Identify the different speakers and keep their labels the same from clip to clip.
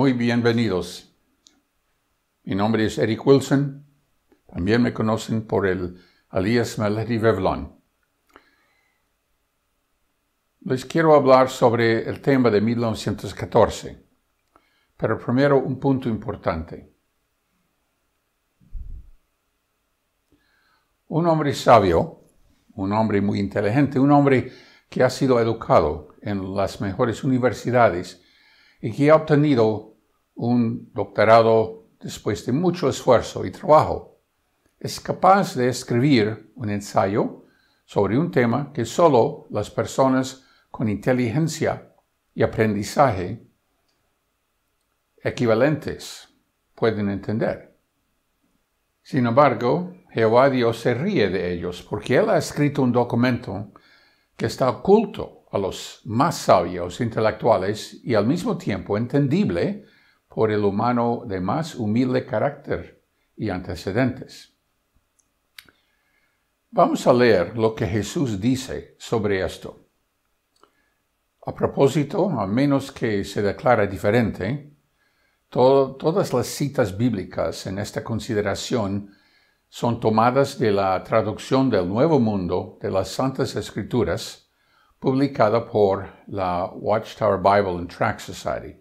Speaker 1: Muy bienvenidos. Mi nombre es Eric Wilson. También me conocen por el alias Melody Vevlon. Les quiero hablar sobre el tema de 1914, pero primero un punto importante. Un hombre sabio, un hombre muy inteligente, un hombre que ha sido educado en las mejores universidades y que ha obtenido un doctorado después de mucho esfuerzo y trabajo. Es capaz de escribir un ensayo sobre un tema que solo las personas con inteligencia y aprendizaje equivalentes pueden entender. Sin embargo, Jehová Dios se ríe de ellos porque Él ha escrito un documento que está oculto a los más sabios intelectuales y al mismo tiempo entendible por el humano de más humilde carácter y antecedentes. Vamos a leer lo que Jesús dice sobre esto. A propósito, a menos que se declara diferente, todas las citas bíblicas en esta consideración son tomadas de la traducción del Nuevo Mundo de las Santas Escrituras, publicada por la Watchtower Bible and Tract Society.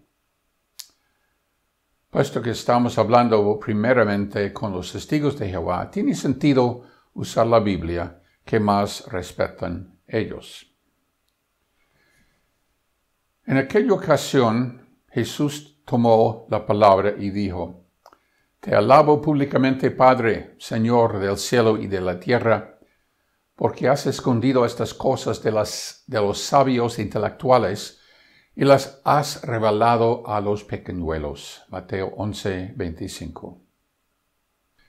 Speaker 1: Puesto que estamos hablando primeramente con los testigos de Jehová, tiene sentido usar la Biblia que más respetan ellos. En aquella ocasión, Jesús tomó la palabra y dijo, Te alabo públicamente, Padre, Señor del cielo y de la tierra, porque has escondido estas cosas de, los sabios e intelectuales y las has revelado a los pequeñuelos. Mateo 11, 25.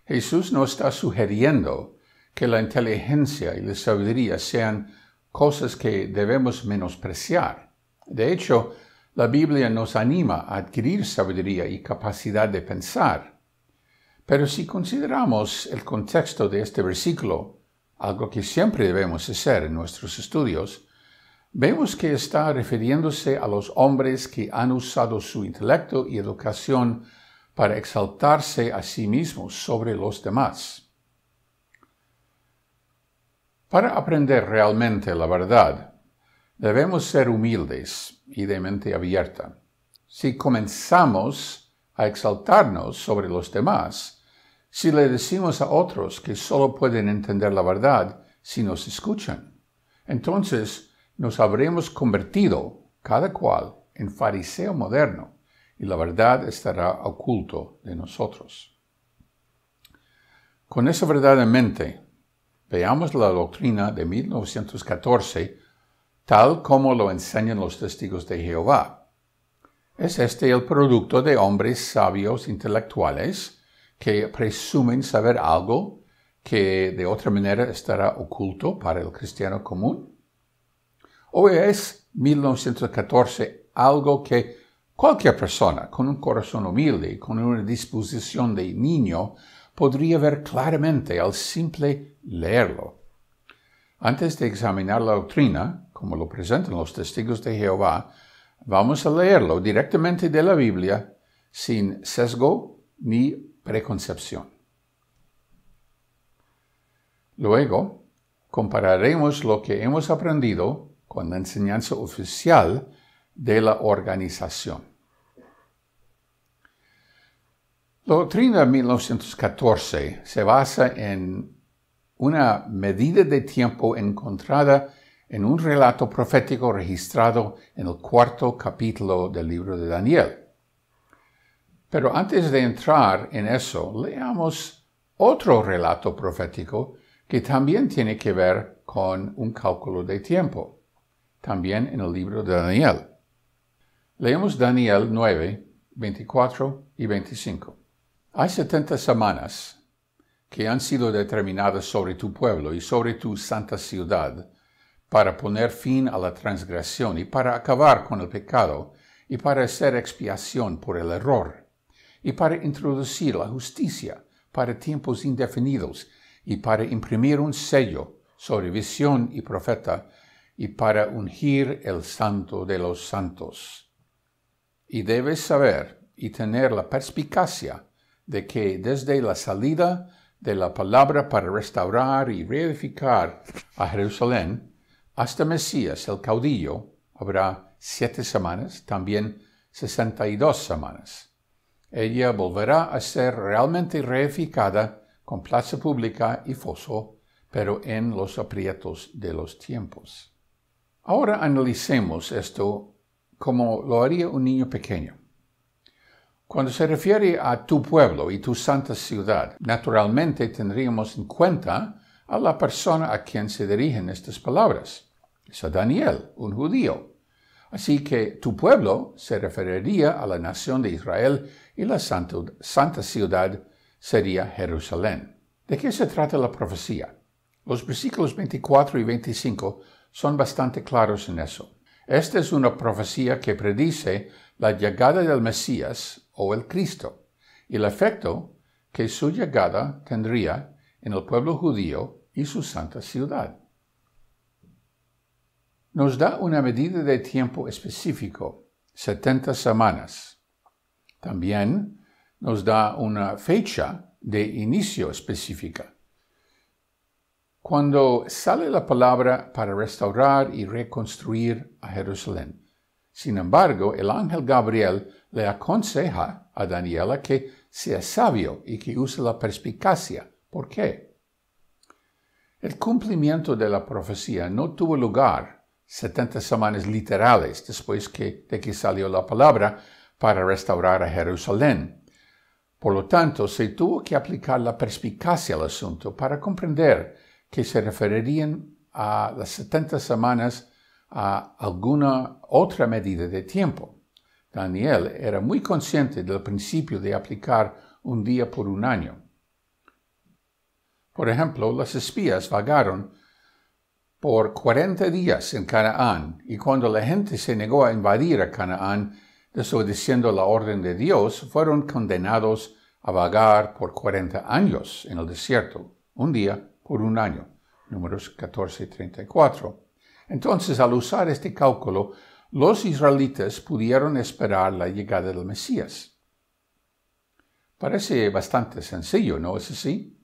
Speaker 1: Jesús no está sugiriendo que la inteligencia y la sabiduría sean cosas que debemos menospreciar. De hecho, la Biblia nos anima a adquirir sabiduría y capacidad de pensar. Pero si consideramos el contexto de este versículo, algo que siempre debemos hacer en nuestros estudios, vemos que está refiriéndose a los hombres que han usado su intelecto y educación para exaltarse a sí mismos sobre los demás. Para aprender realmente la verdad, debemos ser humildes y de mente abierta. Si comenzamos a exaltarnos sobre los demás, si le decimos a otros que solo pueden entender la verdad si nos escuchan, entonces nos habremos convertido, cada cual, en fariseo moderno, y la verdad estará oculto de nosotros. Con esa verdad en mente, veamos la doctrina de 1914 tal como lo enseñan los testigos de Jehová. ¿Es este el producto de hombres sabios intelectuales que presumen saber algo que de otra manera estará oculto para el cristiano común? ¿O es 1914 algo que cualquier persona con un corazón humilde con una disposición de niño podría ver claramente al simple leerlo? Antes de examinar la doctrina, como lo presentan los testigos de Jehová, vamos a leerlo directamente de la Biblia, sin sesgo ni preconcepción. Luego, compararemos lo que hemos aprendido con la enseñanza oficial de la organización. La doctrina de 1914 se basa en una medida de tiempo encontrada en un relato profético registrado en el cuarto capítulo del libro de Daniel. Pero antes de entrar en eso, leamos otro relato profético que también tiene que ver con un cálculo de tiempo, también en el libro de Daniel. Leemos Daniel 9, 24 y 25. Hay 70 semanas que han sido determinadas sobre tu pueblo y sobre tu santa ciudad para poner fin a la transgresión y para acabar con el pecado y para hacer expiación por el error y para introducir la justicia para tiempos indefinidos y para imprimir un sello sobre visión y profeta y para ungir el santo de los santos. Y debes saber y tener la perspicacia de que desde la salida de la palabra para restaurar y reedificar a Jerusalén hasta Mesías el caudillo habrá siete semanas, también sesenta y dos semanas ella volverá a ser realmente reificada con plaza pública y foso, pero en los aprietos de los tiempos. Ahora analicemos esto como lo haría un niño pequeño. Cuando se refiere a tu pueblo y tu santa ciudad, naturalmente tendríamos en cuenta a la persona a quien se dirigen estas palabras. Es a Daniel, un judío. Así que tu pueblo se referiría a la nación de Israel y la santa ciudad sería Jerusalén. ¿De qué se trata la profecía? Los versículos 24 y 25 son bastante claros en eso. Esta es una profecía que predice la llegada del Mesías o el Cristo y el efecto que su llegada tendría en el pueblo judío y su santa ciudad. Nos da una medida de tiempo específico, 70 semanas, también nos da una fecha de inicio específica. Cuando sale la palabra para restaurar y reconstruir a Jerusalén. Sin embargo, el ángel Gabriel le aconseja a Daniela que sea sabio y que use la perspicacia. ¿Por qué? El cumplimiento de la profecía no tuvo lugar 70 semanas literales después de que salió la palabra, para restaurar a Jerusalén. Por lo tanto, se tuvo que aplicar la perspicacia al asunto para comprender que se referirían a las 70 semanas a alguna otra medida de tiempo. Daniel era muy consciente del principio de aplicar un día por un año. Por ejemplo, las espías vagaron por 40 días en Canaán y cuando la gente se negó a invadir a Canaán, desobedeciendo la orden de Dios, fueron condenados a vagar por 40 años en el desierto, un día por un año. Números 14 y 34. Entonces, al usar este cálculo, los israelitas pudieron esperar la llegada del Mesías. Parece bastante sencillo, ¿no es así?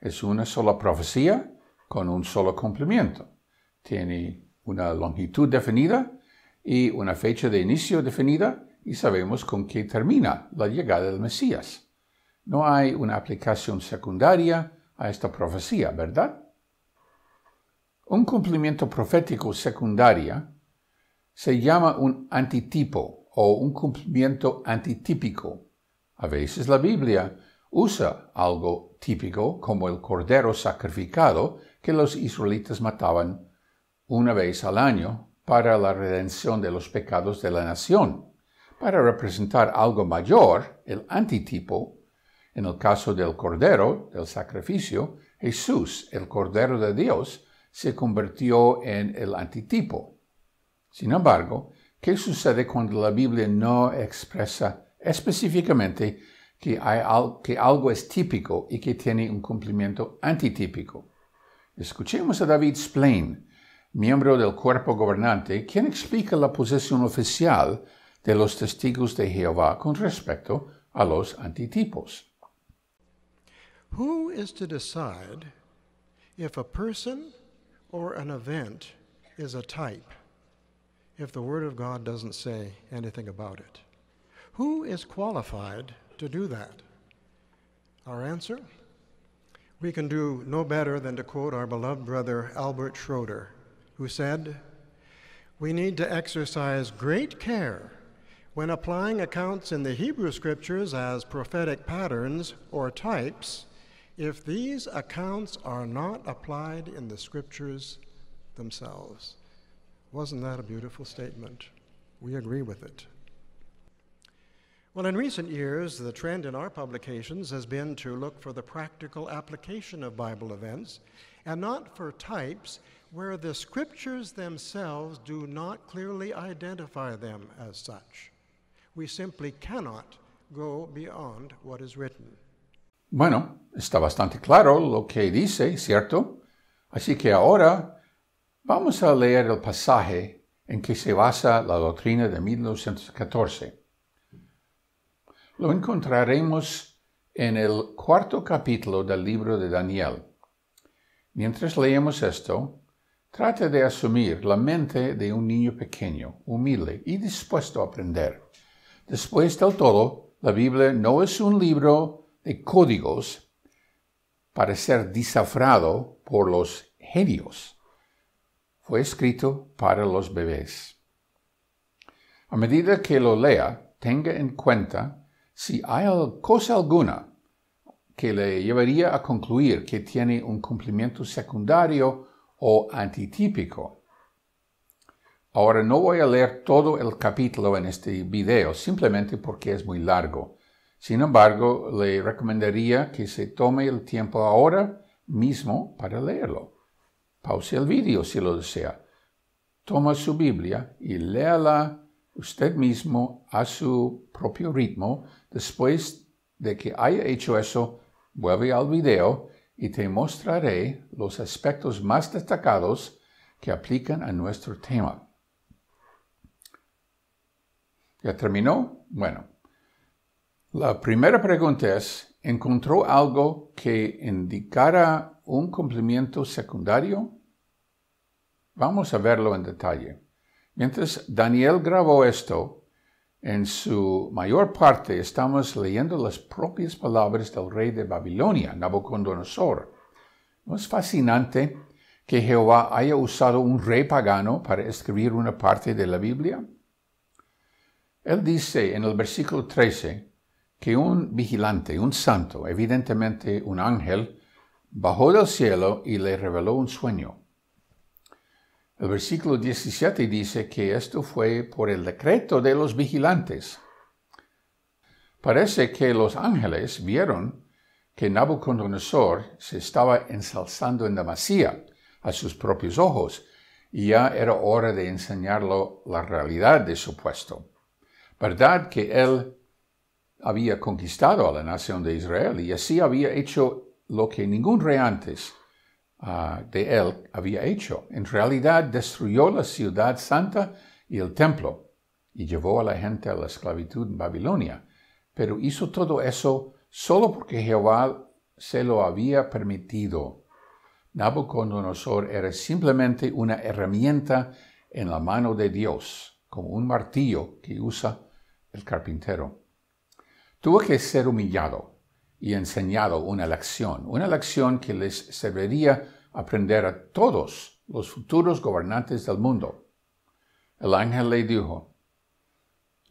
Speaker 1: Es una sola profecía con un solo cumplimiento. Tiene una longitud definida y una fecha de inicio definida y sabemos con qué termina la llegada del Mesías. No hay una aplicación secundaria a esta profecía, ¿verdad? Un cumplimiento profético secundaria se llama un antitipo o un cumplimiento antitípico. A veces la Biblia usa algo típico como el cordero sacrificado que los israelitas mataban una vez al año para la redención de los pecados de la nación. Para representar algo mayor, el antitipo, en el caso del Cordero, del sacrificio, Jesús, el Cordero de Dios, se convirtió en el antitipo. Sin embargo, ¿qué sucede cuando la Biblia no expresa específicamente que, algo es típico y que tiene un cumplimiento antitípico? Escuchemos a David Splane. miembro del cuerpo gobernante, quien explica la posición oficial de los testigos de Jehová con respecto a los antitipos.
Speaker 2: Who is to decide if a person or an event is a type if the Word of God doesn't say anything about it? Who is qualified to do that? Our answer? We can do no better than to quote our beloved brother Albert Schroeder who said, We need to exercise great care when applying accounts in the Hebrew Scriptures as prophetic patterns or types, if these accounts are not applied in the Scriptures themselves. Wasn't that a beautiful statement? We agree with it. Well, in recent years, the trend in our publications has been to look for the practical application of Bible events and not for types where the scriptures themselves do not clearly identify them as such. We simply cannot go beyond what is written.
Speaker 1: Bueno, está bastante claro lo que dice, ¿cierto? Así que ahora vamos a leer el pasaje en que se basa la doctrina de 1914. Lo encontraremos en el cuarto capítulo del libro de Daniel. Mientras leemos esto, Trata de asumir la mente de un niño pequeño, humilde y dispuesto a aprender. Después del todo, la Biblia no es un libro de códigos para ser desafrado por los genios. Fue escrito para los bebés. A medida que lo lea, tenga en cuenta si hay cosa alguna que le llevaría a concluir que tiene un cumplimiento secundario o antitípico. Ahora no voy a leer todo el capítulo en este video, simplemente porque es muy largo. Sin embargo, le recomendaría que se tome el tiempo ahora mismo para leerlo. Pause el video si lo desea. Toma su Biblia y léala usted mismo a su propio ritmo. Después de que haya hecho eso, vuelve al video y te mostraré los aspectos más destacados que aplican a nuestro tema. ¿Ya terminó? Bueno, la primera pregunta es, ¿encontró algo que indicara un cumplimiento secundario? Vamos a verlo en detalle. Mientras Daniel grabó esto, en su mayor parte estamos leyendo las propias palabras del rey de Babilonia, Nabucodonosor. ¿No es fascinante que Jehová haya usado un rey pagano para escribir una parte de la Biblia? Él dice en el versículo 13 que un vigilante, un santo, evidentemente un ángel, bajó del cielo y le reveló un sueño. El versículo 17 dice que esto fue por el decreto de los vigilantes. Parece que los ángeles vieron que Nabucodonosor se estaba ensalzando en Damasía a sus propios ojos y ya era hora de enseñarlo la realidad de su puesto. Verdad que él había conquistado a la nación de Israel y así había hecho lo que ningún rey antes Ah, de él había hecho. En realidad destruyó la ciudad santa y el templo y llevó a la gente a la esclavitud en Babilonia. Pero hizo todo eso solo porque Jehová se lo había permitido. Nabucodonosor era simplemente una herramienta en la mano de Dios, como un martillo que usa el carpintero. Tuvo que ser humillado y enseñado una lección, una lección que les serviría aprender a todos los futuros gobernantes del mundo. El ángel le dijo,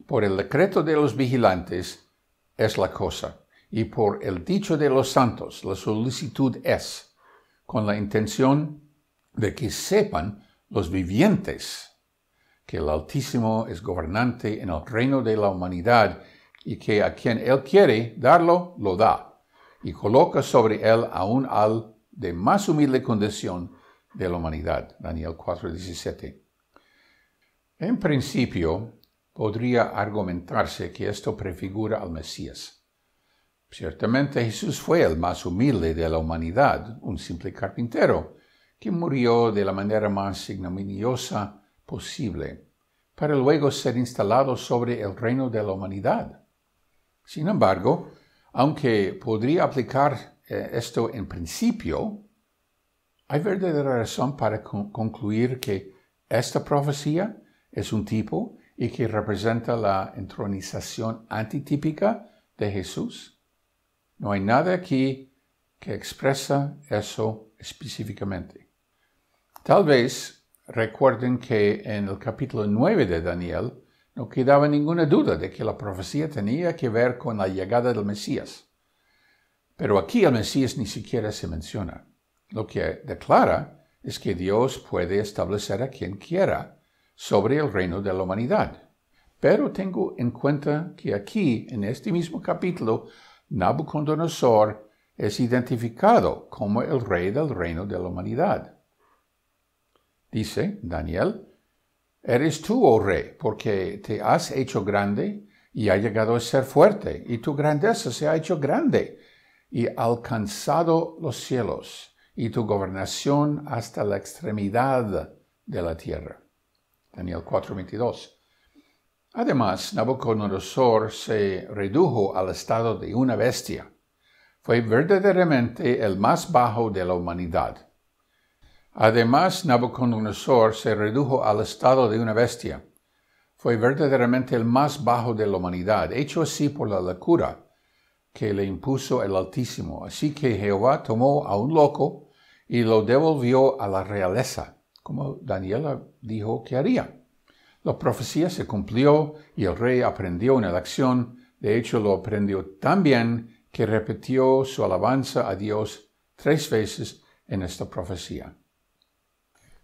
Speaker 1: por el decreto de los vigilantes es la cosa, y por el dicho de los santos la solicitud es, con la intención de que sepan los vivientes que el Altísimo es gobernante en el reino de la humanidad y que a quien Él quiere darlo, lo da, y coloca sobre Él aún al de más humilde condición de la humanidad. Daniel 4:17. En principio, podría argumentarse que esto prefigura al Mesías. Ciertamente Jesús fue el más humilde de la humanidad, un simple carpintero, que murió de la manera más ignominiosa posible, para luego ser instalado sobre el reino de la humanidad. Sin embargo, aunque podría aplicar eh, esto en principio, hay verdadera razón para concluir que esta profecía es un tipo y que representa la entronización antitípica de Jesús. No hay nada aquí que expresa eso específicamente. Tal vez recuerden que en el capítulo 9 de Daniel, no quedaba ninguna duda de que la profecía tenía que ver con la llegada del Mesías. Pero aquí el Mesías ni siquiera se menciona. Lo que declara es que Dios puede establecer a quien quiera sobre el reino de la humanidad. Pero tengo en cuenta que aquí, en este mismo capítulo, Nabucodonosor es identificado como el rey del reino de la humanidad. Dice Daniel Eres tú, oh rey, porque te has hecho grande y ha llegado a ser fuerte, y tu grandeza se ha hecho grande y ha alcanzado los cielos, y tu gobernación hasta la extremidad de la tierra. Daniel 4:22. Además, Nabucodonosor se redujo al estado de una bestia. Fue verdaderamente el más bajo de la humanidad Además, Nabucodonosor se redujo al estado de una bestia. Fue verdaderamente el más bajo de la humanidad, hecho así por la locura que le impuso el Altísimo. Así que Jehová tomó a un loco y lo devolvió a la realeza, como Daniela dijo que haría. La profecía se cumplió y el rey aprendió una lección. De hecho, lo aprendió tan bien que repitió su alabanza a Dios tres veces en esta profecía.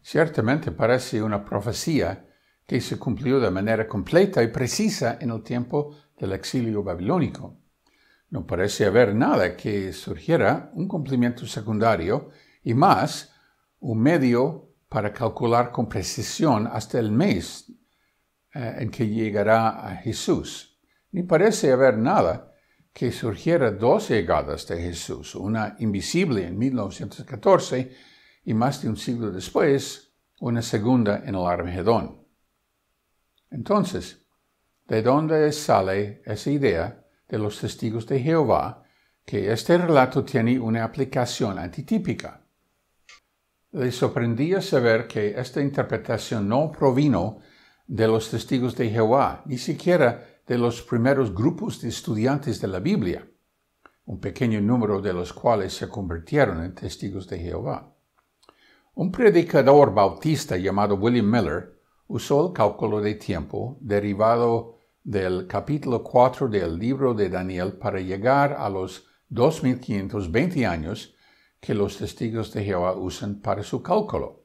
Speaker 1: Ciertamente parece una profecía que se cumplió de manera completa y precisa en el tiempo del exilio babilónico. No parece haber nada que surgiera un cumplimiento secundario y más un medio para calcular con precisión hasta el mes eh, en que llegará a Jesús. Ni parece haber nada que surgiera dos llegadas de Jesús, una invisible en 1914 y más de un siglo después, una segunda en el Armagedón. Entonces, ¿de dónde sale esa idea de los testigos de Jehová que este relato tiene una aplicación antitípica? Le sorprendía saber que esta interpretación no provino de los testigos de Jehová, ni siquiera de los primeros grupos de estudiantes de la Biblia, un pequeño número de los cuales se convirtieron en testigos de Jehová. Un predicador bautista llamado William Miller usó el cálculo de tiempo derivado del capítulo 4 del libro de Daniel para llegar a los 2520 años que los testigos de Jehová usan para su cálculo.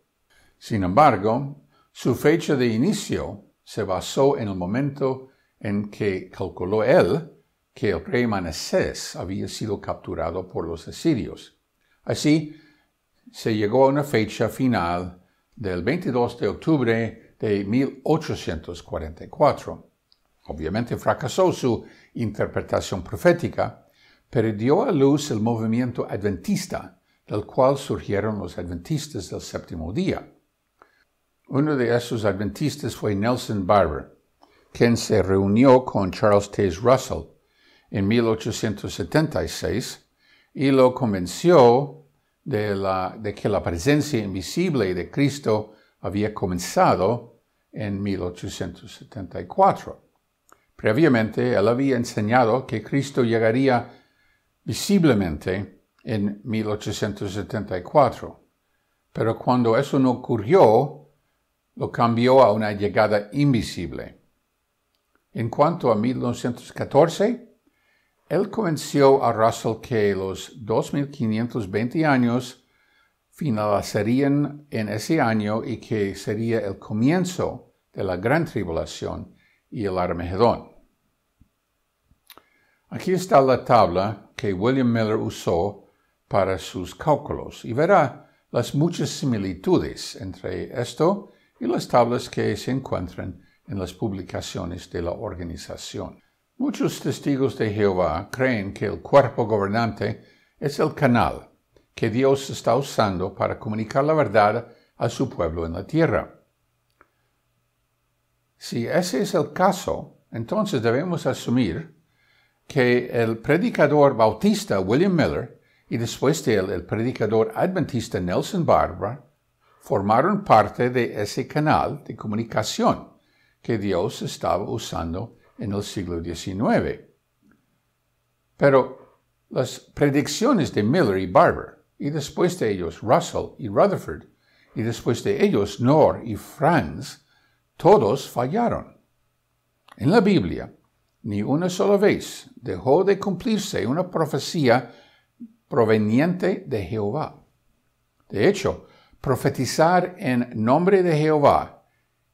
Speaker 1: Sin embargo, su fecha de inicio se basó en el momento en que calculó él que el rey Manasés había sido capturado por los asirios. Así, se llegó a una fecha final del 22 de octubre de 1844. Obviamente fracasó su interpretación profética, pero dio a luz el movimiento adventista, del cual surgieron los adventistas del séptimo día. Uno de esos adventistas fue Nelson Barber, quien se reunió con Charles T. Russell en 1876 y lo convenció de, la, de que la presencia invisible de Cristo había comenzado en 1874. Previamente, él había enseñado que Cristo llegaría visiblemente en 1874, pero cuando eso no ocurrió, lo cambió a una llegada invisible. En cuanto a 1914, él convenció a Russell que los 2.520 años finalizarían en ese año y que sería el comienzo de la gran tribulación y el Armagedón. Aquí está la tabla que William Miller usó para sus cálculos y verá las muchas similitudes entre esto y las tablas que se encuentran en las publicaciones de la organización. Muchos testigos de Jehová creen que el cuerpo gobernante es el canal que Dios está usando para comunicar la verdad a su pueblo en la tierra. Si ese es el caso, entonces debemos asumir que el predicador bautista William Miller y después de él el predicador adventista Nelson Barbara formaron parte de ese canal de comunicación que Dios estaba usando en el siglo XIX. Pero las predicciones de Miller y Barber, y después de ellos Russell y Rutherford, y después de ellos Knorr y Franz, todos fallaron. En la Biblia, ni una sola vez dejó de cumplirse una profecía proveniente de Jehová. De hecho, profetizar en nombre de Jehová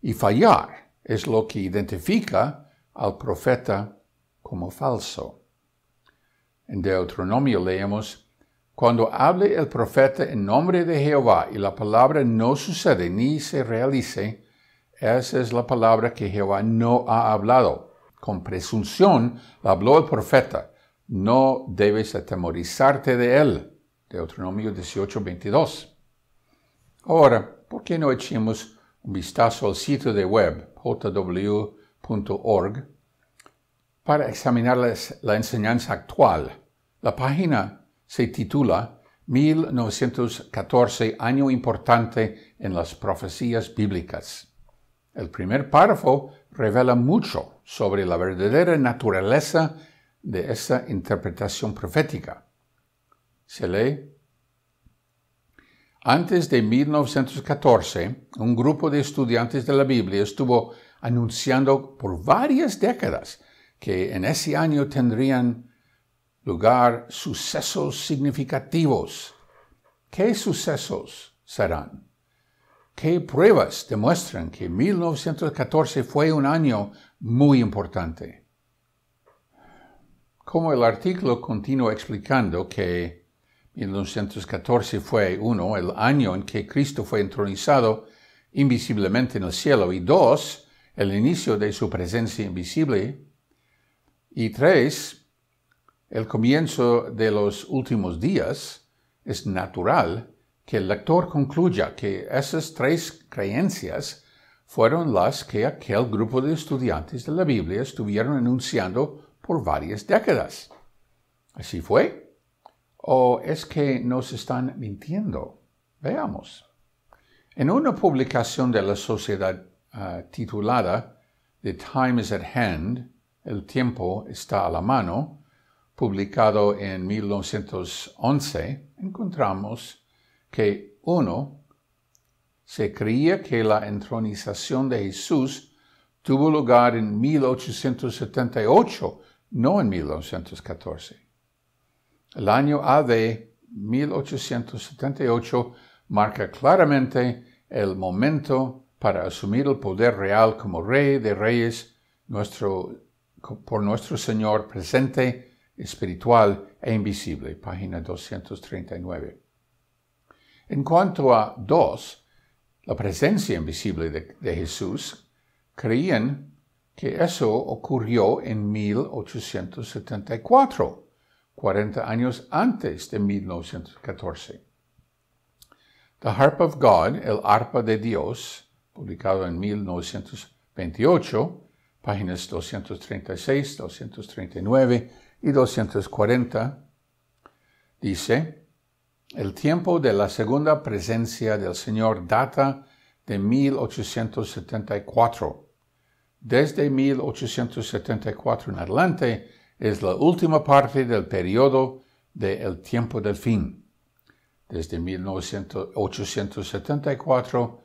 Speaker 1: y fallar es lo que identifica al profeta como falso. En Deuteronomio leemos, Cuando hable el profeta en nombre de Jehová y la palabra no sucede ni se realice, esa es la palabra que Jehová no ha hablado. Con presunción habló el profeta. No debes atemorizarte de él. Deuteronomio 18, 22. Ahora, ¿por qué no echemos un vistazo al sitio de web jw org para examinarles la enseñanza actual. La página se titula 1914, año importante en las profecías bíblicas. El primer párrafo revela mucho sobre la verdadera naturaleza de esa interpretación profética. Se lee, antes de 1914, un grupo de estudiantes de la Biblia estuvo anunciando por varias décadas que en ese año tendrían lugar sucesos significativos. ¿Qué sucesos serán? ¿Qué pruebas demuestran que 1914 fue un año muy importante? Como el artículo continúa explicando que 1914 fue, uno, el año en que Cristo fue entronizado invisiblemente en el cielo y dos, el inicio de su presencia invisible, y tres, el comienzo de los últimos días, es natural que el lector concluya que esas tres creencias fueron las que aquel grupo de estudiantes de la Biblia estuvieron anunciando por varias décadas. ¿Así fue? ¿O es que nos están mintiendo? Veamos. En una publicación de la Sociedad Ah, titulada The Time is at Hand, El tiempo está a la mano, publicado en 1911, encontramos que uno se creía que la entronización de Jesús tuvo lugar en 1878, no en 1914. El año de 1878 marca claramente el momento para asumir el poder real como Rey de Reyes por nuestro Señor presente, espiritual e invisible. Página 239. En cuanto a dos, la presencia invisible de, de Jesús, creían que eso ocurrió en 1874, 40 años antes de 1914. The Harp of God, el arpa de Dios, publicado en 1928, páginas 236, 239 y 240, dice, el tiempo de la segunda presencia del Señor data de 1874. Desde 1874 en adelante es la última parte del periodo de el tiempo del fin. Desde 1874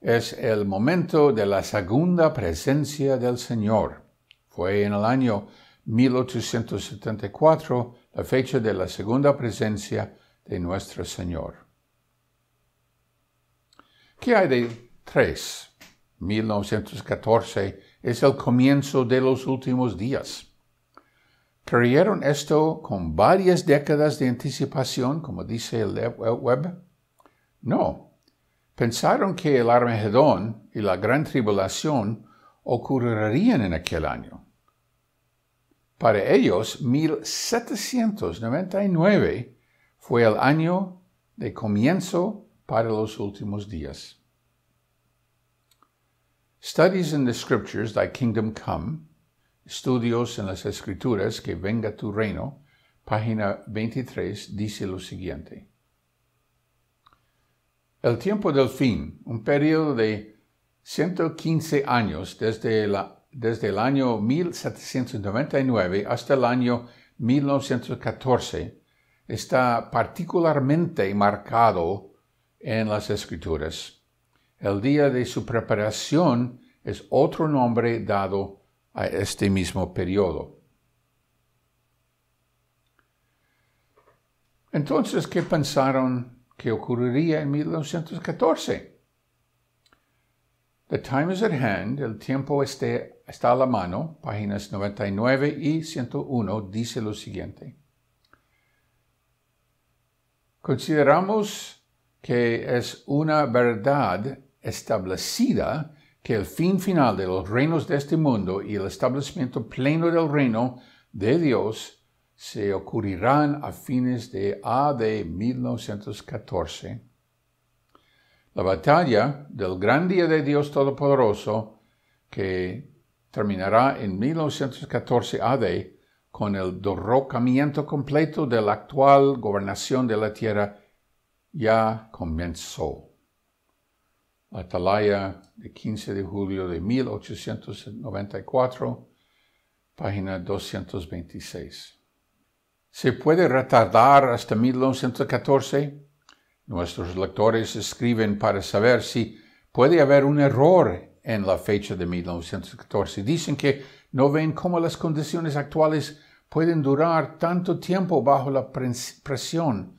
Speaker 1: es el momento de la segunda presencia del Señor. Fue en el año 1874 la fecha de la segunda presencia de nuestro Señor. ¿Qué hay de tres? 1914 es el comienzo de los últimos días. Creyeron esto con varias décadas de anticipación, como dice el web? No, pensaron que el Armagedón y la gran tribulación ocurrirían en aquel año. Para ellos, 1799 fue el año de comienzo para los últimos días. Studies in the Scriptures, Thy Kingdom Come, Estudios en las Escrituras, Que Venga Tu Reino, página 23, dice lo siguiente. El tiempo del fin, un periodo de 115 años desde, el año 1799 hasta el año 1914, está particularmente marcado en las escrituras. El día de su preparación es otro nombre dado a este mismo periodo. Entonces, ¿qué pensaron que ocurriría en 1914. The time is at hand, el tiempo este está a la mano, páginas 99 y 101, dice lo siguiente. Consideramos que es una verdad establecida que el fin final de los reinos de este mundo y el establecimiento pleno del reino de Dios se ocurrirán a fines de A.D. 1914. La batalla del gran día de Dios Todopoderoso, que terminará en 1914 AD con el derrocamiento completo de la actual gobernación de la tierra, ya comenzó. atalaya de 15 de julio de 1894, página 226. ¿Se puede retardar hasta 1914? Nuestros lectores escriben para saber si puede haber un error en la fecha de 1914. Dicen que no ven cómo las condiciones actuales pueden durar tanto tiempo bajo la presión.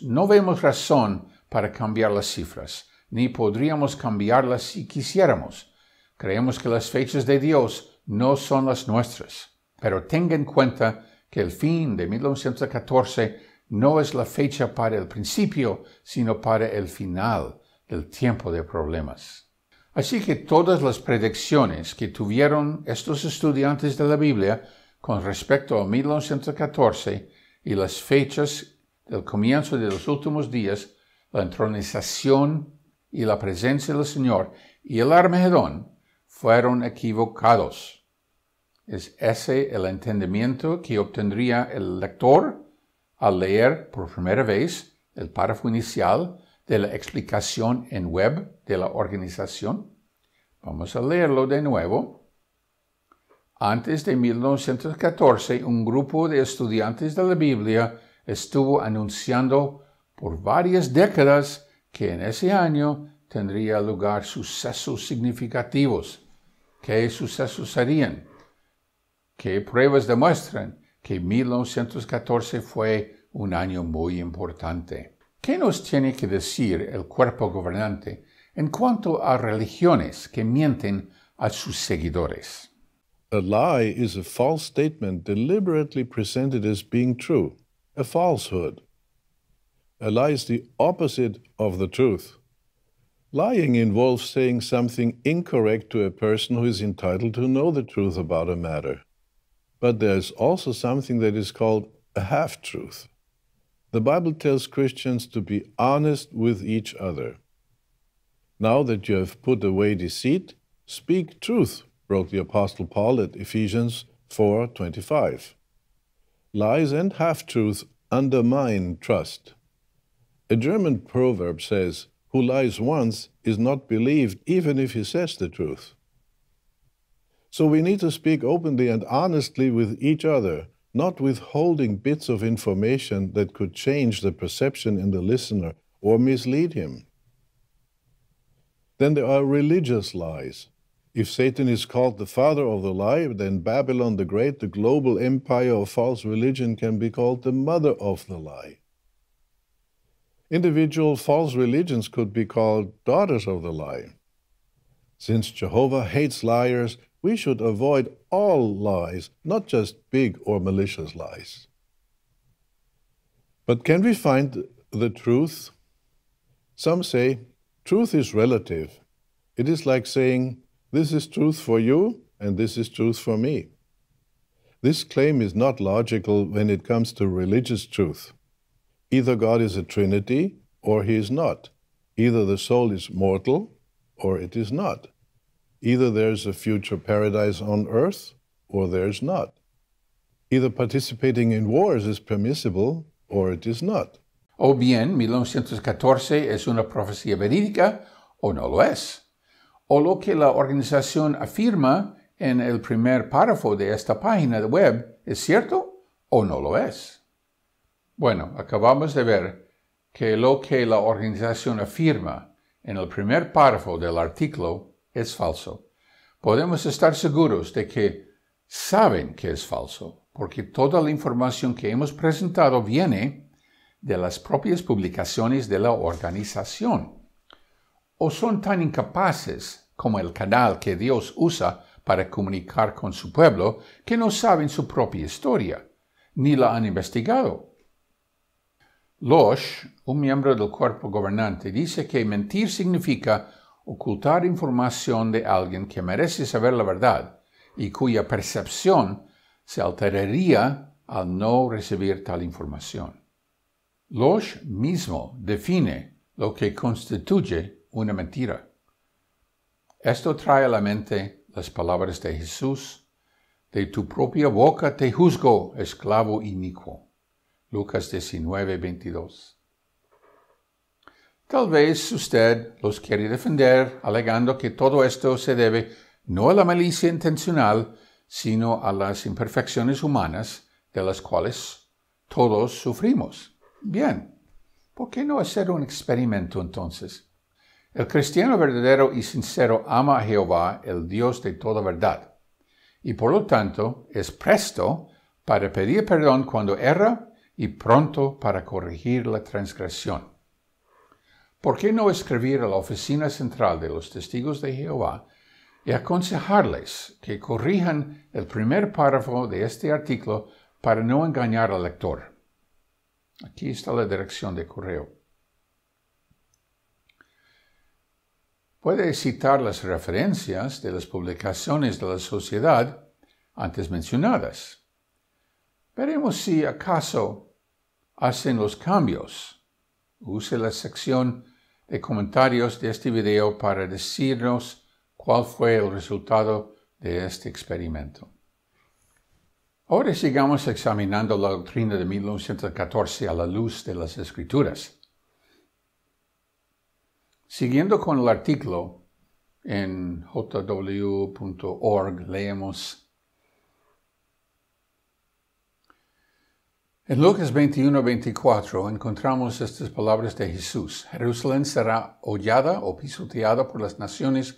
Speaker 1: No vemos razón para cambiar las cifras, ni podríamos cambiarlas si quisiéramos. Creemos que las fechas de Dios no son las nuestras. Pero tenga en cuenta que el fin de 1914 no es la fecha para el principio, sino para el final del tiempo de problemas. Así que todas las predicciones que tuvieron estos estudiantes de la Biblia con respecto a 1914 y las fechas del comienzo de los últimos días, la entronización y la presencia del Señor y el Armagedón fueron equivocados. Es ese el entendimiento que obtendría el lector al leer por primera vez el párrafo inicial de la explicación en web de la organización. Vamos a leerlo de nuevo. Antes de 1914, un grupo de estudiantes de la Biblia estuvo anunciando por varias décadas que en ese año tendría lugar sucesos significativos. ¿Qué sucesos serían? que pruebas demuestran que 1914 fue un año muy importante. ¿Qué nos tiene que decir el cuerpo gobernante en cuanto a religiones que mienten a sus seguidores? A lie is a false statement deliberately presented as being true,
Speaker 3: a falsehood. A lie is the opposite of the truth. Lying involves saying something incorrect to a person who is entitled to know the truth about a matter. But there's also something that is called a half truth. The Bible tells Christians to be honest with each other. Now that you have put away deceit, speak truth, wrote the Apostle Paul at Ephesians 4:25. Lies and half-truths undermine trust. A German proverb says, "Who lies once is not believed even if he says the truth." So we need to speak openly and honestly with each other, not withholding bits of information that could change the perception in the listener or mislead him. Then there are religious lies. If Satan is called the father of the lie, then Babylon the Great, the global empire of false religion, can be called the mother of the lie. Individual false religions could be called daughters of the lie. Since Jehovah hates liars, we should avoid all lies, not just big or malicious lies. But can we find the truth? Some say truth is relative. It is like saying, this is truth for you and this is truth for me. This claim is not logical when it comes to religious truth. Either God is a trinity or he is not. Either the soul is mortal or it is not. Either there's a future paradise on earth or there's not. Either participating in wars is permissible
Speaker 1: or it is not. O bien 1914 es una profecía verídica o no lo es. O lo que la organización afirma en el primer párrafo de esta página de web es cierto o no lo es. Bueno, acabamos de ver que lo que la organización afirma en el primer párrafo del artículo es falso. Podemos estar seguros de que saben que es falso, porque toda la información que hemos presentado viene de las propias publicaciones de la organización. O son tan incapaces como el canal que Dios usa para comunicar con su pueblo que no saben su propia historia, ni la han investigado. Losh, un miembro del cuerpo gobernante, dice que mentir significa ocultar información de alguien que merece saber la verdad y cuya percepción se alteraría al no recibir tal información. Los mismo define lo que constituye una mentira. Esto trae a la mente las palabras de Jesús, de tu propia boca te juzgo, esclavo inicuo. Lucas 19, 22. Tal vez usted los quiere defender alegando que todo esto se debe no a la malicia intencional, sino a las imperfecciones humanas de las cuales todos sufrimos. Bien, ¿por qué no hacer un experimento entonces? El cristiano verdadero y sincero ama a Jehová, el Dios de toda verdad, y por lo tanto es presto para pedir perdón cuando erra y pronto para corregir la transgresión. ¿Por qué no escribir a la Oficina Central de los Testigos de Jehová y aconsejarles que corrijan el primer párrafo de este artículo para no engañar al lector? Aquí está la dirección de correo. Puede citar las referencias de las publicaciones de la sociedad antes mencionadas. Veremos si acaso hacen los cambios Use la sección de comentarios de este video para decirnos cuál fue el resultado de este experimento. Ahora sigamos examinando la doctrina de 1914 a la luz de las escrituras. Siguiendo con el artículo en jw.org leemos En Lucas 21-24 encontramos estas palabras de Jesús. Jerusalén será hollada o pisoteada por las naciones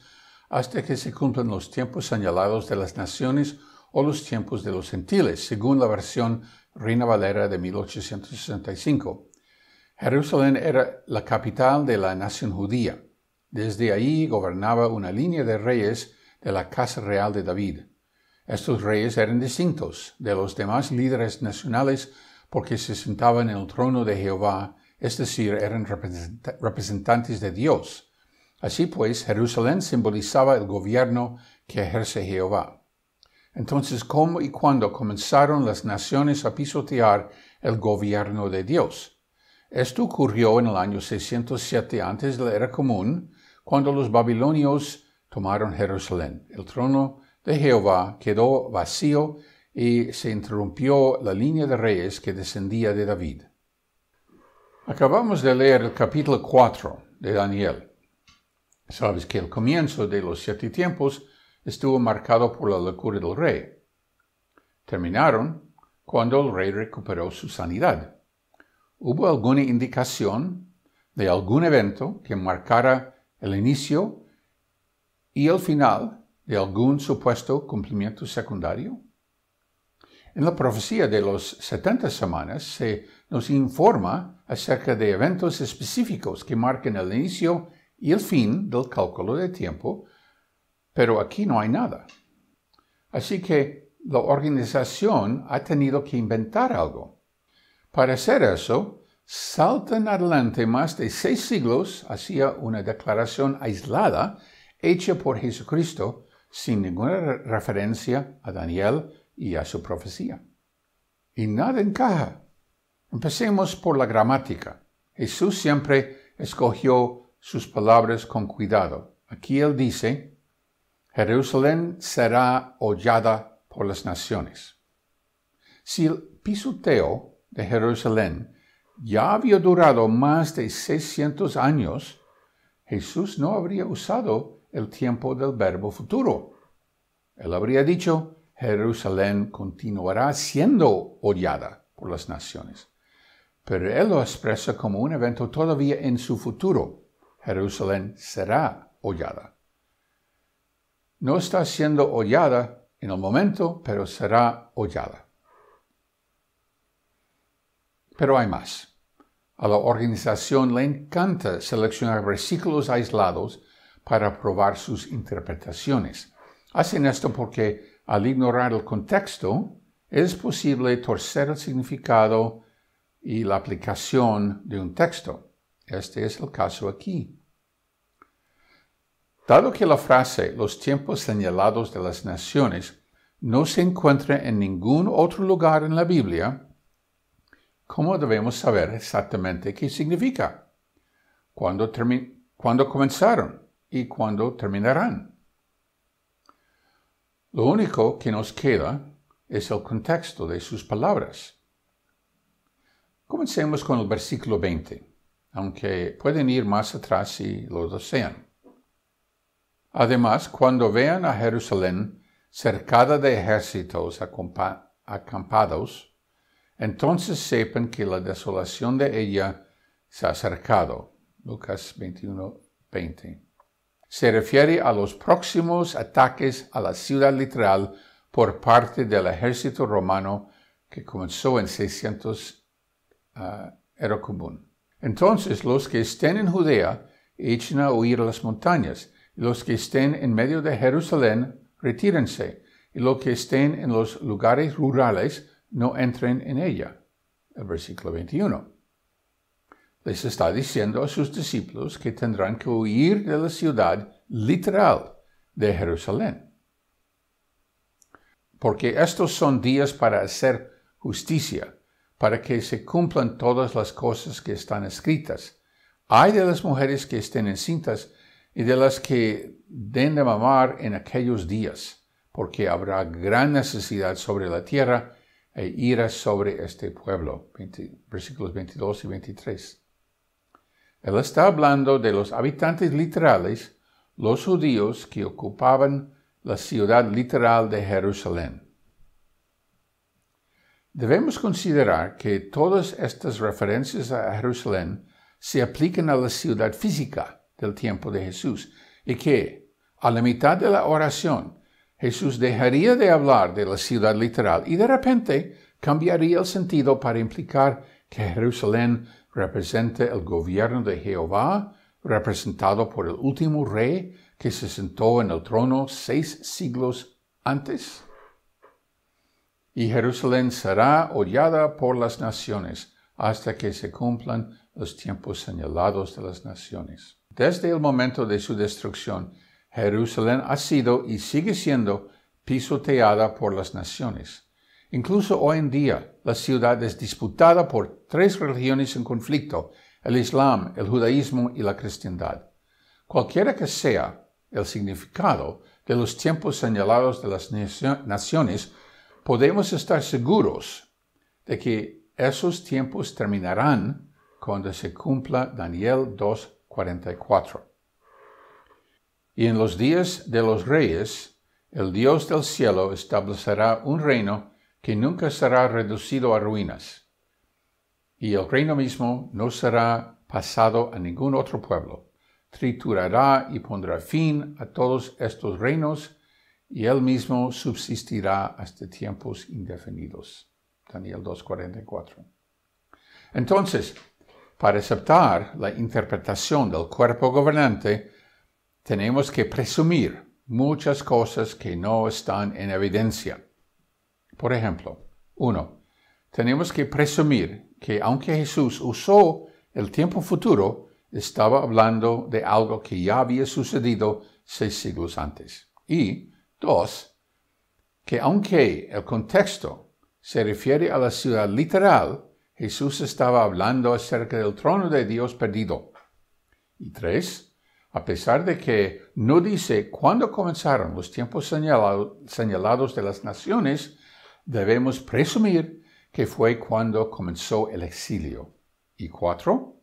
Speaker 1: hasta que se cumplan los tiempos señalados de las naciones o los tiempos de los gentiles, según la versión Reina Valera de 1865. Jerusalén era la capital de la nación judía. Desde ahí gobernaba una línea de reyes de la Casa Real de David. Estos reyes eran distintos de los demás líderes nacionales porque se sentaban en el trono de Jehová, es decir, eran representantes de Dios. Así pues, Jerusalén simbolizaba el gobierno que ejerce Jehová. Entonces, ¿cómo y cuándo comenzaron las naciones a pisotear el gobierno de Dios? Esto ocurrió en el año 607 antes de la era común, cuando los babilonios tomaron Jerusalén. El trono de Jehová quedó vacío y se interrumpió la línea de reyes que descendía de David. Acabamos de leer el capítulo 4 de Daniel. Sabes que el comienzo de los siete tiempos estuvo marcado por la locura del rey. Terminaron cuando el rey recuperó su sanidad. ¿Hubo alguna indicación de algún evento que marcara el inicio y el final de algún supuesto cumplimiento secundario? En la profecía de los 70 semanas se nos informa acerca de eventos específicos que marcan el inicio y el fin del cálculo de tiempo, pero aquí no hay nada. Así que la organización ha tenido que inventar algo. Para hacer eso, saltan adelante más de seis siglos hacia una declaración aislada hecha por Jesucristo sin ninguna referencia a Daniel, y a su profecía. Y nada encaja. Empecemos por la gramática. Jesús siempre escogió sus palabras con cuidado. Aquí él dice, Jerusalén será hollada por las naciones. Si el pisoteo de Jerusalén ya había durado más de 600 años, Jesús no habría usado el tiempo del verbo futuro. Él habría dicho, Jerusalén continuará siendo odiada por las naciones. Pero él lo expresa como un evento todavía en su futuro. Jerusalén será odiada. No está siendo odiada en el momento, pero será odiada. Pero hay más. A la organización le encanta seleccionar versículos aislados para probar sus interpretaciones. Hacen esto porque al ignorar el contexto, es posible torcer el significado y la aplicación de un texto. Este es el caso aquí. Dado que la frase los tiempos señalados de las naciones no se encuentra en ningún otro lugar en la Biblia, ¿cómo debemos saber exactamente qué significa? ¿Cuándo, comenzaron y cuándo terminarán? Lo único que nos queda es el contexto de sus palabras. Comencemos con el versículo 20, aunque pueden ir más atrás si lo desean. Además, cuando vean a Jerusalén cercada de ejércitos acampados, entonces sepan que la desolación de ella se ha acercado. Lucas 21, 20 se refiere a los próximos ataques a la ciudad literal por parte del ejército romano que comenzó en 600 ah, era Entonces los que estén en Judea echen a huir a las montañas, y los que estén en medio de Jerusalén retírense, y los que estén en los lugares rurales no entren en ella. El versículo 21 les está diciendo a sus discípulos que tendrán que huir de la ciudad literal de Jerusalén. Porque estos son días para hacer justicia, para que se cumplan todas las cosas que están escritas. Hay de las mujeres que estén encintas y de las que den de mamar en aquellos días, porque habrá gran necesidad sobre la tierra e ira sobre este pueblo. versículos 22 y 23. Él está hablando de los habitantes literales, los judíos que ocupaban la ciudad literal de Jerusalén. Debemos considerar que todas estas referencias a Jerusalén se aplican a la ciudad física del tiempo de Jesús y que, a la mitad de la oración, Jesús dejaría de hablar de la ciudad literal y de repente cambiaría el sentido para implicar que Jerusalén representa el gobierno de Jehová, representado por el último rey que se sentó en el trono seis siglos antes? Y Jerusalén será hollada por las naciones hasta que se cumplan los tiempos señalados de las naciones. Desde el momento de su destrucción, Jerusalén ha sido y sigue siendo pisoteada por las naciones. Incluso hoy en día, la ciudad es disputada por tres religiones en conflicto, el Islam, el judaísmo y la cristiandad. Cualquiera que sea el significado de los tiempos señalados de las naciones, podemos estar seguros de que esos tiempos terminarán cuando se cumpla Daniel 2.44. Y en los días de los reyes, el Dios del cielo establecerá un reino que nunca será reducido a ruinas, y el reino mismo no será pasado a ningún otro pueblo. Triturará y pondrá fin a todos estos reinos, y él mismo subsistirá hasta tiempos indefinidos. Daniel 2.44. Entonces, para aceptar la interpretación del cuerpo gobernante, tenemos que presumir muchas cosas que no están en evidencia. Por ejemplo, 1. Tenemos que presumir que aunque Jesús usó el tiempo futuro, estaba hablando de algo que ya había sucedido seis siglos antes. Y 2. Que aunque el contexto se refiere a la ciudad literal, Jesús estaba hablando acerca del trono de Dios perdido. Y 3. A pesar de que no dice cuándo comenzaron los tiempos señalados de las naciones, debemos presumir que fue cuando comenzó el exilio. Y cuatro,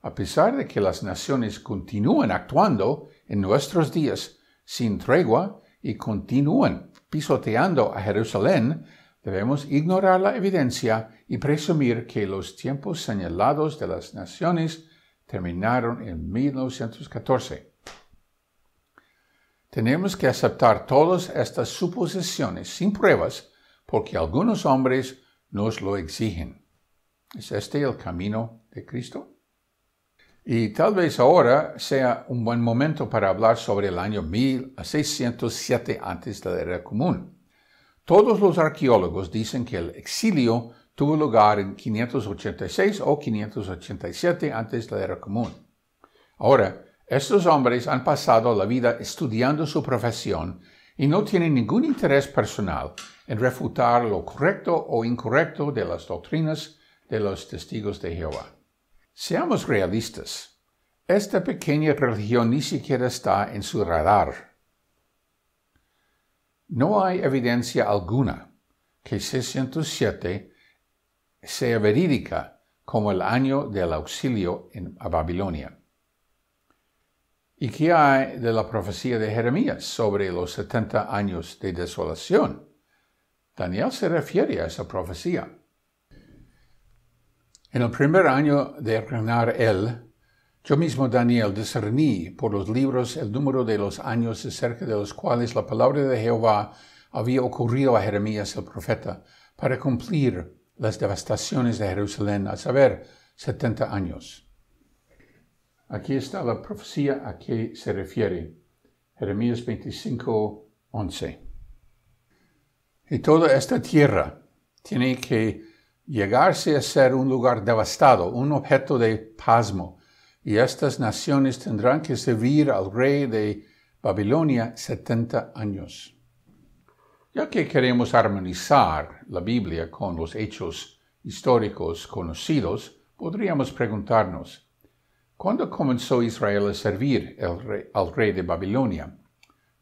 Speaker 1: a pesar de que las naciones continúan actuando en nuestros días sin tregua y continúan pisoteando a Jerusalén, debemos ignorar la evidencia y presumir que los tiempos señalados de las naciones terminaron en 1914. Tenemos que aceptar todas estas suposiciones sin pruebas porque algunos hombres nos lo exigen. ¿Es este el camino de Cristo? Y tal vez ahora sea un buen momento para hablar sobre el año 1607 antes de la era común. Todos los arqueólogos dicen que el exilio tuvo lugar en 586 o 587 antes de la era común. Ahora, estos hombres han pasado la vida estudiando su profesión y no tienen ningún interés personal en refutar lo correcto o incorrecto de las doctrinas de los testigos de Jehová. Seamos realistas. Esta pequeña religión ni siquiera está en su radar. No hay evidencia alguna que 607 sea verídica como el año del auxilio a Babilonia. ¿Y qué hay de la profecía de Jeremías sobre los 70 años de desolación? Daniel se refiere a esa profecía. En el primer año de reinar él, yo mismo Daniel discerní por los libros el número de los años acerca de los cuales la palabra de Jehová había ocurrido a Jeremías el profeta para cumplir las devastaciones de Jerusalén, a saber, 70 años. Aquí está la profecía a que se refiere. Jeremías 25.11 y toda esta tierra tiene que llegarse a ser un lugar devastado, un objeto de pasmo. Y estas naciones tendrán que servir al rey de Babilonia 70 años. Ya que queremos armonizar la Biblia con los hechos históricos conocidos, podríamos preguntarnos, ¿cuándo comenzó Israel a servir al rey, de Babilonia?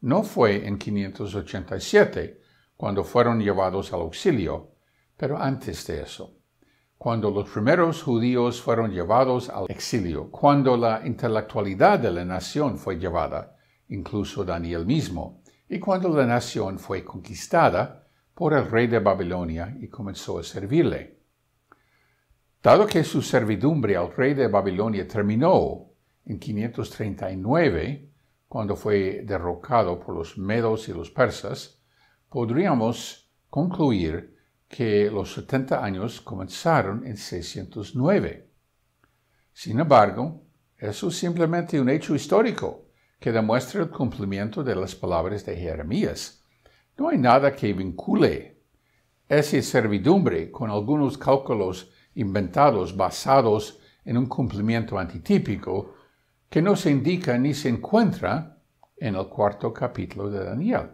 Speaker 1: No fue en 587, cuando fueron llevados al auxilio, pero antes de eso, cuando los primeros judíos fueron llevados al exilio, cuando la intelectualidad de la nación fue llevada, incluso Daniel mismo, y cuando la nación fue conquistada por el rey de Babilonia y comenzó a servirle. Dado que su servidumbre al rey de Babilonia terminó en 539, cuando fue derrocado por los medos y los persas, podríamos concluir que los 70 años comenzaron en 609. Sin embargo, eso es simplemente un hecho histórico que demuestra el cumplimiento de las palabras de Jeremías. No hay nada que vincule esa servidumbre con algunos cálculos inventados basados en un cumplimiento antitípico que no se indica ni se encuentra en el cuarto capítulo de Daniel.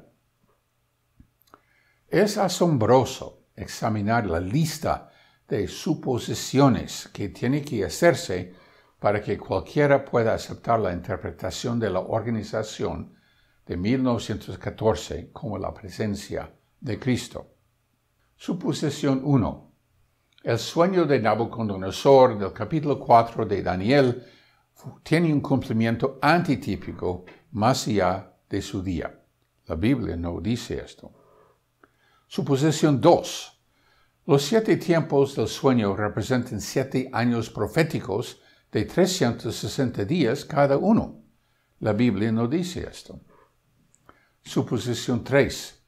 Speaker 1: Es asombroso examinar la lista de suposiciones que tiene que hacerse para que cualquiera pueda aceptar la interpretación de la organización de 1914 como la presencia de Cristo. Suposición 1. El sueño de Nabucodonosor del capítulo 4 de Daniel tiene un cumplimiento antitípico más allá de su día. La Biblia no dice esto. Suposición 2. Los siete tiempos del sueño representan siete años proféticos de 360 días cada uno. La Biblia no dice esto. Suposición 3.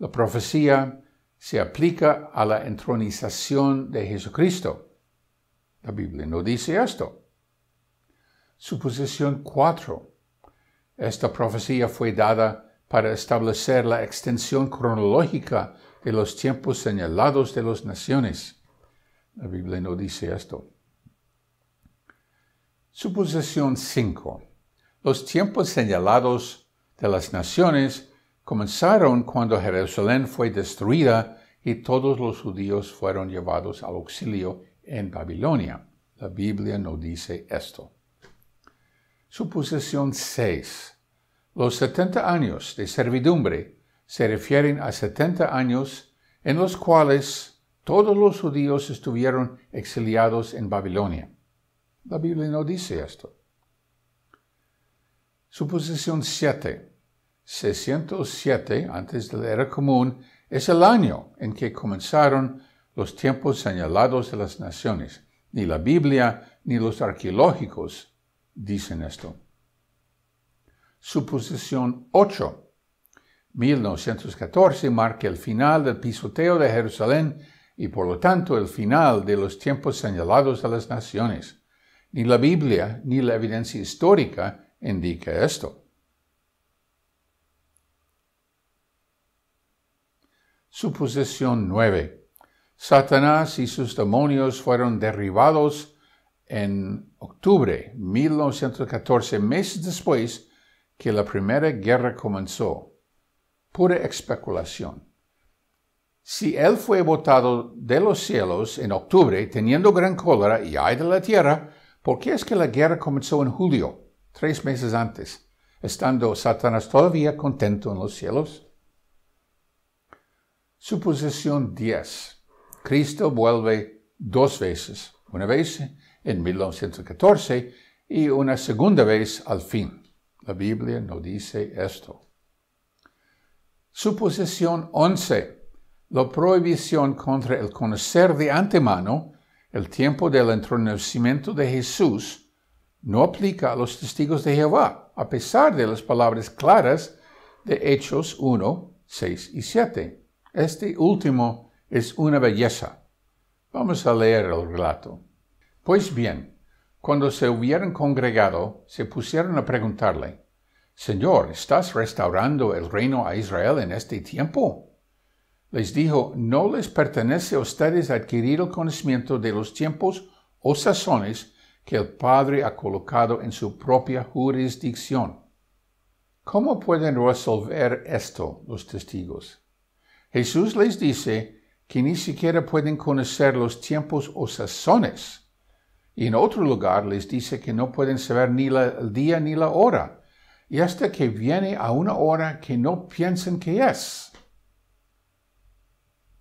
Speaker 1: La profecía se aplica a la entronización de Jesucristo. La Biblia no dice esto. Suposición 4. Esta profecía fue dada para establecer la extensión cronológica de los tiempos señalados de las naciones. La Biblia no dice esto. Suposición 5. Los tiempos señalados de las naciones comenzaron cuando Jerusalén fue destruida y todos los judíos fueron llevados al auxilio en Babilonia. La Biblia no dice esto. Suposición 6 los 70 años de servidumbre se refieren a 70 años en los cuales todos los judíos estuvieron exiliados en Babilonia. La Biblia no dice esto. Suposición 7. 607 antes de la era común es el año en que comenzaron los tiempos señalados de las naciones. Ni la Biblia ni los arqueológicos dicen esto. Suposición 8. 1914 marca el final del pisoteo de Jerusalén y por lo tanto el final de los tiempos señalados a las naciones. Ni la Biblia ni la evidencia histórica indica esto. Suposición 9. Satanás y sus demonios fueron derribados en octubre 1914, meses después que la Primera Guerra comenzó. Pura especulación. Si él fue botado de los cielos en octubre teniendo gran cólera y ay de la tierra, ¿por qué es que la guerra comenzó en julio, tres meses antes, estando Satanás todavía contento en los cielos? Suposición 10. Cristo vuelve dos veces, una vez en 1914 y una segunda vez al fin. La Biblia no dice esto. Suposición 11. La prohibición contra el conocer de antemano el tiempo del entronecimiento de Jesús no aplica a los testigos de Jehová, a pesar de las palabras claras de Hechos 1, 6 y 7. Este último es una belleza. Vamos a leer el relato. Pues bien, cuando se hubieron congregado, se pusieron a preguntarle, Señor, ¿estás restaurando el reino a Israel en este tiempo? Les dijo, no les pertenece a ustedes adquirir el conocimiento de los tiempos o sazones que el Padre ha colocado en su propia jurisdicción. ¿Cómo pueden resolver esto los testigos? Jesús les dice que ni siquiera pueden conocer los tiempos o sazones y en otro lugar les dice que no pueden saber ni la, el día ni la hora, y hasta que viene a una hora que no piensen que es.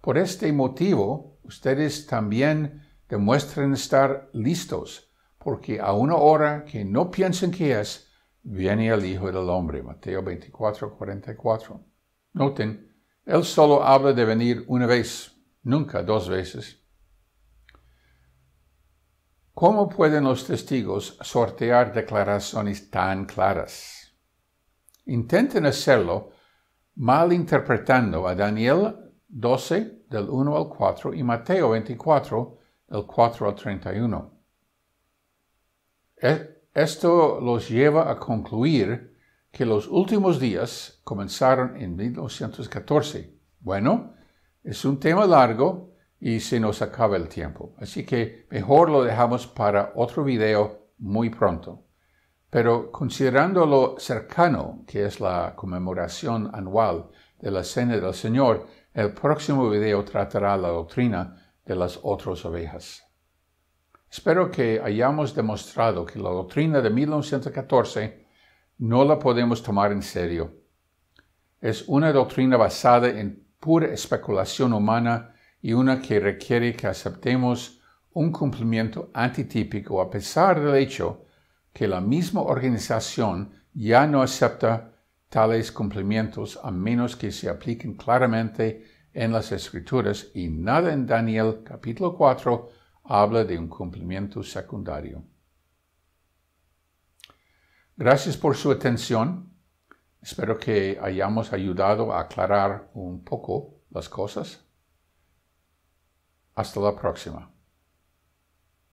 Speaker 1: Por este motivo, ustedes también demuestren estar listos, porque a una hora que no piensen que es, viene el Hijo del Hombre. Mateo 24, 44. Noten, él solo habla de venir una vez, nunca dos veces. ¿Cómo pueden los testigos sortear declaraciones tan claras? Intenten hacerlo malinterpretando a Daniel 12 del 1 al 4 y Mateo 24 del 4 al 31. E, esto los lleva a concluir que los últimos días comenzaron en 1914. Bueno, es un tema largo y se nos acaba el tiempo. Así que mejor lo dejamos para otro video muy pronto. Pero considerando lo cercano que es la conmemoración anual de la Cena del Señor, el próximo video tratará la doctrina de las otras ovejas. Espero que hayamos demostrado que la doctrina de 1914 no la podemos tomar en serio. Es una doctrina basada en pura especulación humana y una que requiere que aceptemos un cumplimiento antitípico a pesar del hecho que la misma organización ya no acepta tales cumplimientos a menos que se apliquen claramente en las escrituras y nada en Daniel capítulo 4 habla de un cumplimiento secundario. Gracias por su atención. Espero que hayamos ayudado a aclarar un poco las cosas. Hasta la próxima.